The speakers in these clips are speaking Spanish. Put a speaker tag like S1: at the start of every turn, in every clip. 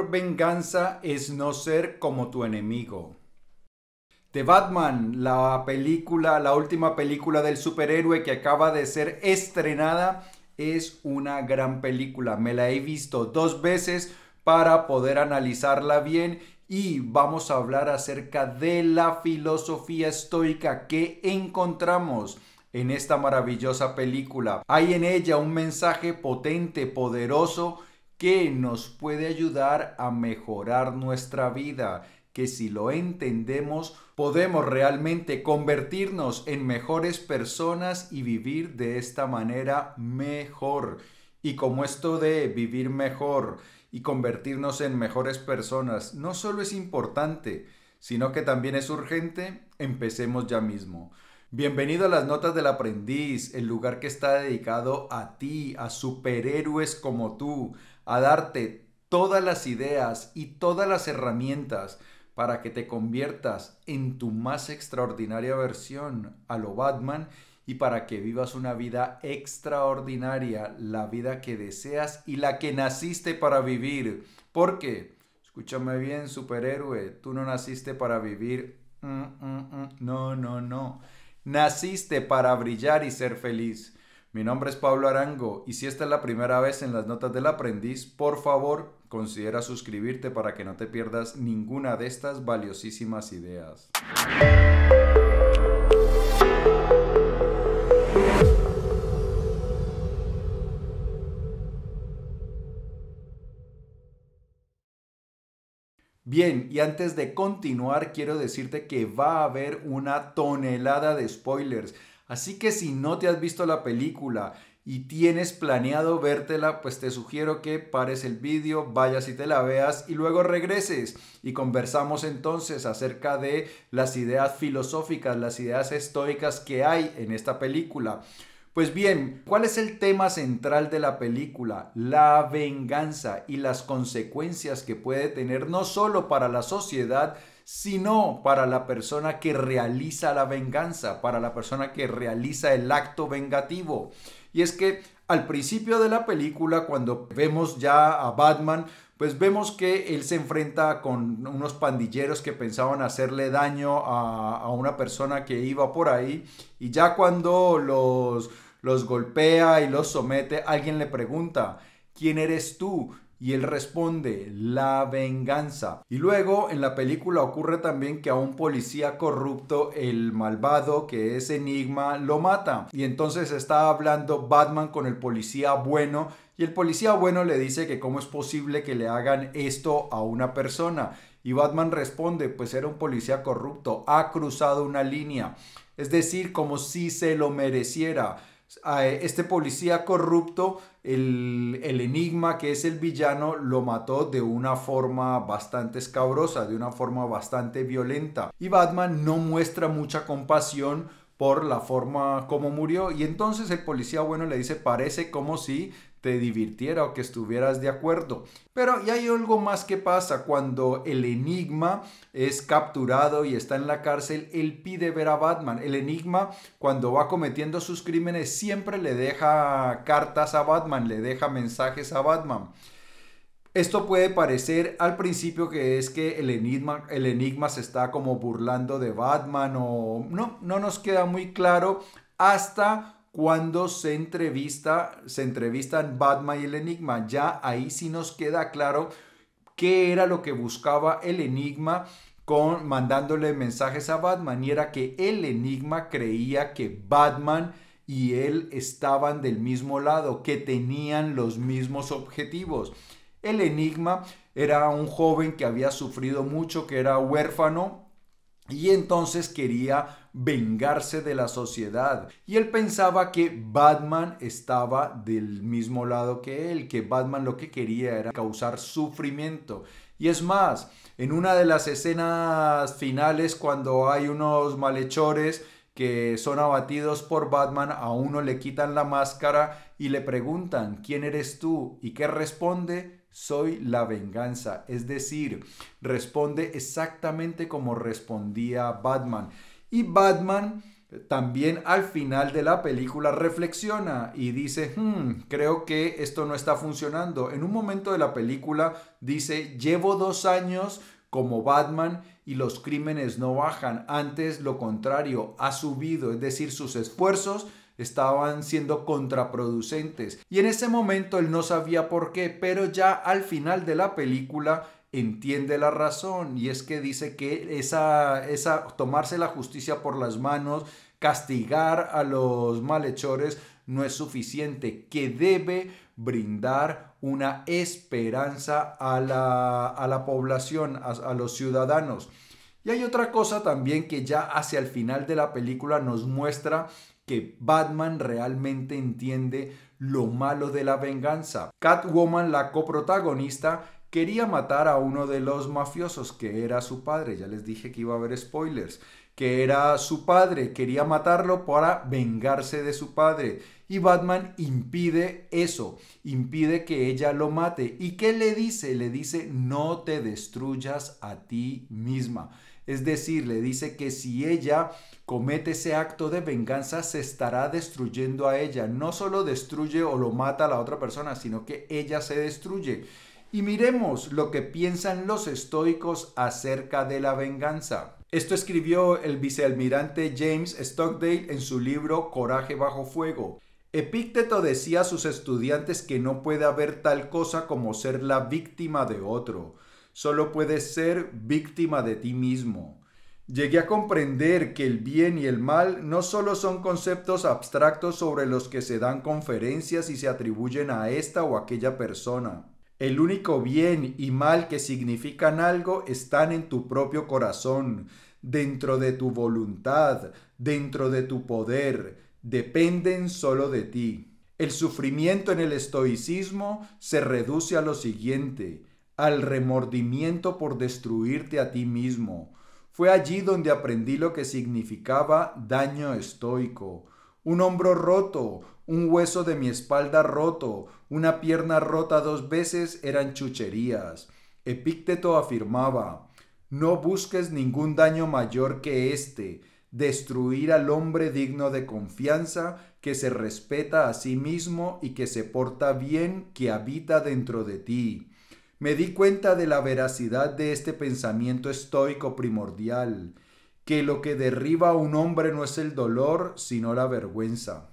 S1: venganza es no ser como tu enemigo. The Batman, la película, la última película del superhéroe que acaba de ser estrenada, es una gran película. Me la he visto dos veces para poder analizarla bien y vamos a hablar acerca de la filosofía estoica que encontramos en esta maravillosa película. Hay en ella un mensaje potente, poderoso, que nos puede ayudar a mejorar nuestra vida, que si lo entendemos podemos realmente convertirnos en mejores personas y vivir de esta manera mejor. Y como esto de vivir mejor y convertirnos en mejores personas no solo es importante, sino que también es urgente, empecemos ya mismo. Bienvenido a las Notas del Aprendiz, el lugar que está dedicado a ti, a superhéroes como tú, a darte todas las ideas y todas las herramientas para que te conviertas en tu más extraordinaria versión a lo Batman y para que vivas una vida extraordinaria, la vida que deseas y la que naciste para vivir. Porque, escúchame bien, superhéroe, tú no naciste para vivir. Mm, mm, mm. No, no, no. Naciste para brillar y ser feliz. Mi nombre es Pablo Arango y si esta es la primera vez en las notas del aprendiz, por favor considera suscribirte para que no te pierdas ninguna de estas valiosísimas ideas. Bien, y antes de continuar, quiero decirte que va a haber una tonelada de spoilers. Así que si no te has visto la película y tienes planeado vértela, pues te sugiero que pares el vídeo, vayas y te la veas y luego regreses y conversamos entonces acerca de las ideas filosóficas, las ideas estoicas que hay en esta película. Pues bien, ¿cuál es el tema central de la película? La venganza y las consecuencias que puede tener no solo para la sociedad, sino para la persona que realiza la venganza, para la persona que realiza el acto vengativo. Y es que al principio de la película, cuando vemos ya a Batman, pues vemos que él se enfrenta con unos pandilleros que pensaban hacerle daño a, una persona que iba por ahí. Y ya cuando los, los golpea y los somete, alguien le pregunta, ¿quién eres tú? y él responde, la venganza. Y luego en la película ocurre también que a un policía corrupto, el malvado que es Enigma, lo mata. Y entonces está hablando Batman con el policía bueno y el policía bueno le dice que cómo es posible que le hagan esto a una persona. Y Batman responde, pues era un policía corrupto, ha cruzado una línea. Es decir, como si se lo mereciera. a Este policía corrupto el, enigma que es el villano lo mató de una forma bastante escabrosa, de una forma bastante violenta. Y Batman no muestra mucha compasión por la forma como murió. Y entonces el policía bueno le dice, parece como si te divirtiera o que estuvieras de acuerdo. Pero y hay algo más que pasa cuando el enigma es capturado y está en la cárcel, él pide ver a Batman. El enigma cuando va cometiendo sus crímenes siempre le deja cartas a Batman, le deja mensajes a Batman. Esto puede parecer al principio que es que el enigma, el enigma se está como burlando de Batman o no, no nos queda muy claro hasta cuando se entrevista, se entrevistan Batman y el Enigma. Ya ahí sí nos queda claro qué era lo que buscaba el Enigma con mandándole mensajes a Batman y era que el Enigma creía que Batman y él estaban del mismo lado, que tenían los mismos objetivos. El Enigma era un joven que había sufrido mucho, que era huérfano y entonces quería vengarse de la sociedad. Y él pensaba que Batman estaba del mismo lado que él, que Batman lo que quería era causar sufrimiento. Y es más, en una de las escenas finales cuando hay unos malhechores que son abatidos por Batman, a uno le quitan la máscara y le preguntan, ¿quién eres tú? ¿Y qué responde? soy la venganza. Es decir, responde exactamente como respondía Batman. Y Batman también al final de la película reflexiona y dice, hmm, creo que esto no está funcionando. En un momento de la película dice, llevo dos años como Batman y los crímenes no bajan. Antes lo contrario, ha subido, es decir, sus esfuerzos estaban siendo contraproducentes. Y en ese momento él no sabía por qué, pero ya al final de la película entiende la razón y es que dice que esa, esa tomarse la justicia por las manos, castigar a los malhechores no es suficiente, que debe brindar una esperanza a la, a la población, a, a los ciudadanos. Y hay otra cosa también que ya hacia el final de la película nos muestra Batman realmente entiende lo malo de la venganza. Catwoman, la coprotagonista, quería matar a uno de los mafiosos que era su padre. Ya les dije que iba a haber spoilers. Que era su padre, quería matarlo para vengarse de su padre. Y Batman impide eso, impide que ella lo mate. ¿Y qué le dice? Le dice, no te destruyas a ti misma. Es decir, le dice que si ella comete ese acto de venganza, se estará destruyendo a ella. No solo destruye o lo mata a la otra persona, sino que ella se destruye. Y miremos lo que piensan los estoicos acerca de la venganza. Esto escribió el vicealmirante James Stockdale en su libro Coraje bajo fuego. Epícteto decía a sus estudiantes que no puede haber tal cosa como ser la víctima de otro solo puedes ser víctima de ti mismo. Llegué a comprender que el bien y el mal no solo son conceptos abstractos sobre los que se dan conferencias y se atribuyen a esta o aquella persona. El único bien y mal que significan algo están en tu propio corazón, dentro de tu voluntad, dentro de tu poder, dependen solo de ti. El sufrimiento en el estoicismo se reduce a lo siguiente al remordimiento por destruirte a ti mismo. Fue allí donde aprendí lo que significaba daño estoico. Un hombro roto, un hueso de mi espalda roto, una pierna rota dos veces eran chucherías. Epícteto afirmaba, no busques ningún daño mayor que este, destruir al hombre digno de confianza, que se respeta a sí mismo y que se porta bien, que habita dentro de ti me di cuenta de la veracidad de este pensamiento estoico primordial, que lo que derriba a un hombre no es el dolor, sino la vergüenza.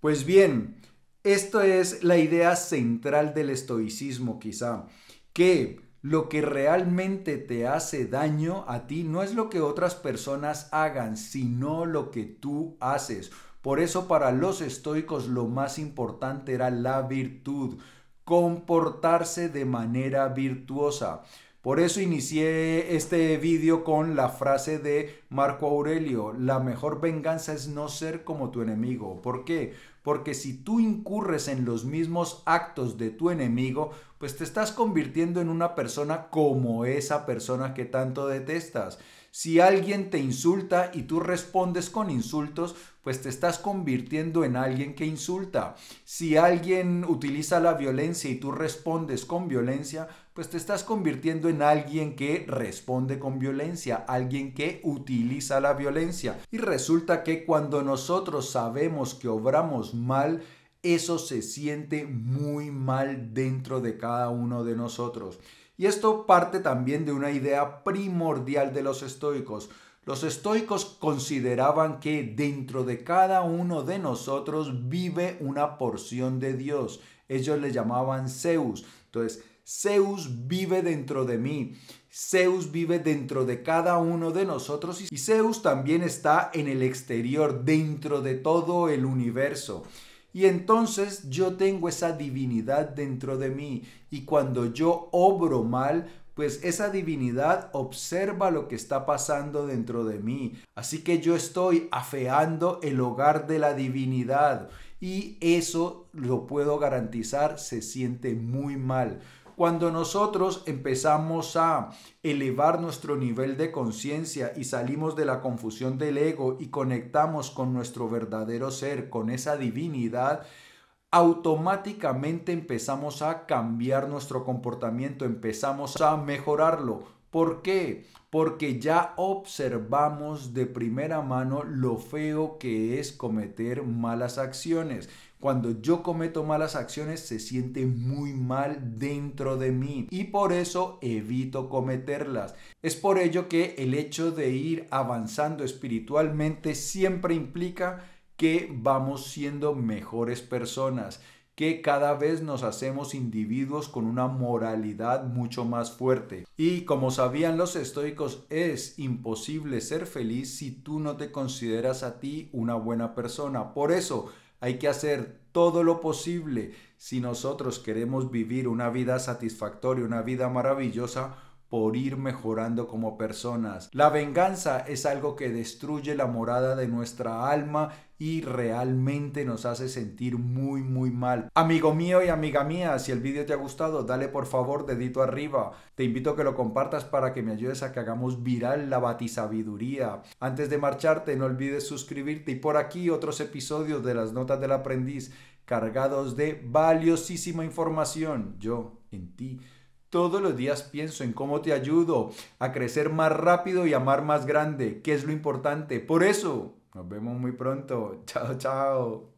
S1: Pues bien, esto es la idea central del estoicismo quizá, que lo que realmente te hace daño a ti no es lo que otras personas hagan, sino lo que tú haces. Por eso para los estoicos lo más importante era la virtud, comportarse de manera virtuosa. Por eso inicié este vídeo con la frase de Marco Aurelio, la mejor venganza es no ser como tu enemigo. ¿Por qué? Porque si tú incurres en los mismos actos de tu enemigo, pues te estás convirtiendo en una persona como esa persona que tanto detestas. Si alguien te insulta y tú respondes con insultos, pues te estás convirtiendo en alguien que insulta. Si alguien utiliza la violencia y tú respondes con violencia, pues te estás convirtiendo en alguien que responde con violencia, alguien que utiliza la violencia. Y resulta que cuando nosotros sabemos que obramos mal, eso se siente muy mal dentro de cada uno de nosotros. Y esto parte también de una idea primordial de los estoicos. Los estoicos consideraban que dentro de cada uno de nosotros vive una porción de Dios. Ellos le llamaban Zeus. Entonces, Zeus vive dentro de mí. Zeus vive dentro de cada uno de nosotros y Zeus también está en el exterior, dentro de todo el universo. Y entonces yo tengo esa divinidad dentro de mí y cuando yo obro mal, pues esa divinidad observa lo que está pasando dentro de mí. Así que yo estoy afeando el hogar de la divinidad y eso lo puedo garantizar, se siente muy mal. Cuando nosotros empezamos a elevar nuestro nivel de conciencia y salimos de la confusión del ego y conectamos con nuestro verdadero ser, con esa divinidad, automáticamente empezamos a cambiar nuestro comportamiento, empezamos a mejorarlo. ¿Por qué? Porque ya observamos de primera mano lo feo que es cometer malas acciones. Cuando yo cometo malas acciones se siente muy mal dentro de mí y por eso evito cometerlas. Es por ello que el hecho de ir avanzando espiritualmente siempre implica que vamos siendo mejores personas, que cada vez nos hacemos individuos con una moralidad mucho más fuerte. Y como sabían los estoicos, es imposible ser feliz si tú no te consideras a ti una buena persona. Por eso hay que hacer todo lo posible si nosotros queremos vivir una vida satisfactoria, una vida maravillosa por ir mejorando como personas. La venganza es algo que destruye la morada de nuestra alma y realmente nos hace sentir muy muy mal. Amigo mío y amiga mía, si el vídeo te ha gustado, dale por favor dedito arriba. Te invito a que lo compartas para que me ayudes a que hagamos viral la batisabiduría. Antes de marcharte, no olvides suscribirte y por aquí otros episodios de las notas del aprendiz cargados de valiosísima información. Yo en ti todos los días pienso en cómo te ayudo a crecer más rápido y amar más grande, que es lo importante. Por eso, nos vemos muy pronto. Chao, chao.